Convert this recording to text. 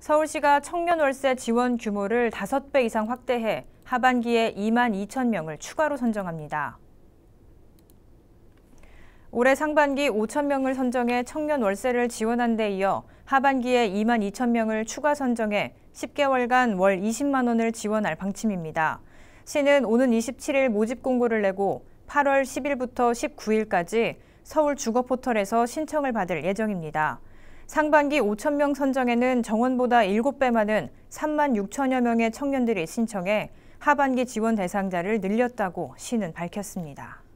서울시가 청년 월세 지원 규모를 5배 이상 확대해 하반기에 2만 2천 명을 추가로 선정합니다. 올해 상반기 5천 명을 선정해 청년 월세를 지원한 데 이어 하반기에 2만 2천 명을 추가 선정해 10개월간 월 20만 원을 지원할 방침입니다. 시는 오는 27일 모집 공고를 내고 8월 10일부터 19일까지 서울 주거포털에서 신청을 받을 예정입니다. 상반기 5천 명 선정에는 정원보다 7배 많은 3만 6천여 명의 청년들이 신청해 하반기 지원 대상자를 늘렸다고 시는 밝혔습니다.